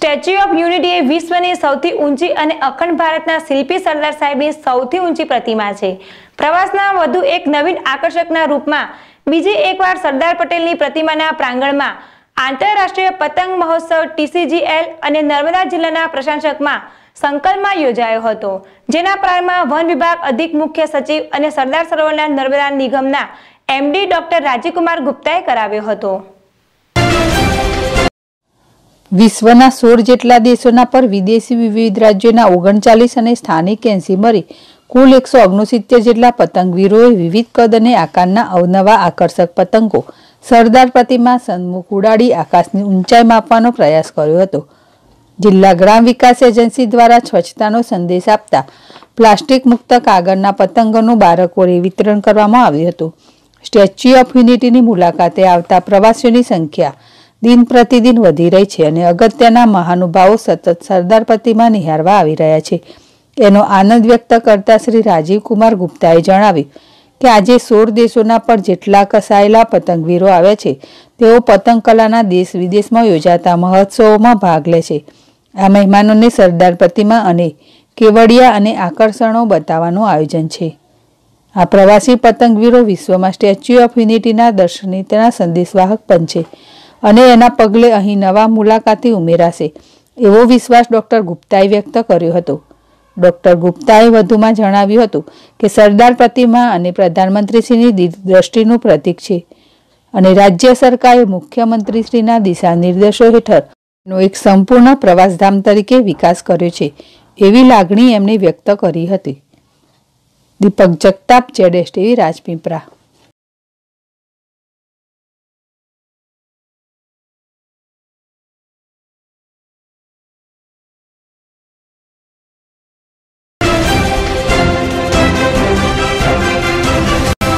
statue of unity એ વિશ્વની સૌથી ઊંચી અને અખંડ ભારતના શિલ્પી સરદાર સાહેબની સૌથી ઊંચી પ્રતિમા છે પ્રવાસના વધુ એક નવીન આકર્ષકના રૂપમાં બીજી એકવાર સરદાર પટેલની પ્રતિમાના પ્રાંગણમાં આંતરરાષ્ટ્રીય પતંગ મહોત્સવ ટીસીજીએલ અને નર્મદા જિલ્લાના પ્રશાસકમાં સંકલમાં યોજાયો હતો જેના પ્રારંભમાં વન વિભાગ અધિક મુખ્ય સચિવ અને સરદાર સરોવરના નર્મદા નિગમના એમડી ડોક્ટર રાજીવકુમાર ગુપ્તાએ કરાવ્યો હતો વિશ્વના સોળ જેટલા દેશોના પર વિદેશી વિવિધ રાજ્યોના ઓગણચાલીસ અને સ્થાનિક એન્સી મરી કુલ એકસો ઓગણસિત્તેર જેટલા પતંગવીરોએ વિવિધ કદ અને આકારના અવનવા આકર્ષક પતંગો સરદાર પ્રતિમા સન્મુખ ઉડાડી આકાશની ઊંચાઈ માપવાનો પ્રયાસ કર્યો હતો જિલ્લા ગ્રામ વિકાસ એજન્સી દ્વારા સ્વચ્છતાનો સંદેશ આપતા પ્લાસ્ટિક મુક્ત કાગળના પતંગોનું બાળકોને વિતરણ કરવામાં આવ્યું હતું સ્ટેચ્યુ ઓફ યુનિટીની મુલાકાતે આવતા પ્રવાસીઓની સંખ્યા દિન પ્રતિદિન વધી રહી છે અને અગત્યના મહાનુભાવો સતત સરદાર પ્રતિમાં નિહારવા આવી રહ્યા છે એનો આનંદ વ્યક્ત કરતા શ્રી રાજીવ કુમાર ગુપ્તાએ જણાવ્યું કે આજે સોળ દેશોના પર જેટલા કસાયેલા પતંગવીરો આવ્યા છે તેઓ પતંગ કલાના દેશ વિદેશમાં યોજાતા મહોત્સવોમાં ભાગ લે છે આ મહેમાનોને સરદાર પ્રતિમા અને કેવડિયા અને આકર્ષણો બતાવવાનું આયોજન છે આ પ્રવાસી પતંગવીરો વિશ્વમાં સ્ટેચ્યુ ઓફ યુનિટીના દર્શનીતના સંદેશવાહક પણ છે અને એના પગલે અહીં નવા મુલાકાતી ઉમેરાશે એવો વિશ્વાસ ડૉક્ટર ગુપ્તાએ વ્યક્ત કર્યો હતો ડૉક્ટર ગુપ્તાએ વધુમાં જણાવ્યું હતું કે સરદાર પ્રતિમા અને પ્રધાનમંત્રીશ્રીની દૃષ્ટિનું પ્રતીક છે અને રાજ્ય સરકારે મુખ્યમંત્રીશ્રીના દિશા નિર્દેશો હેઠળનો એક સંપૂર્ણ પ્રવાસધામ તરીકે વિકાસ કર્યો છે એવી લાગણી એમણે વ્યક્ત કરી હતી દીપક જગતાપ જેડેશ ટીવી રાજપીપરા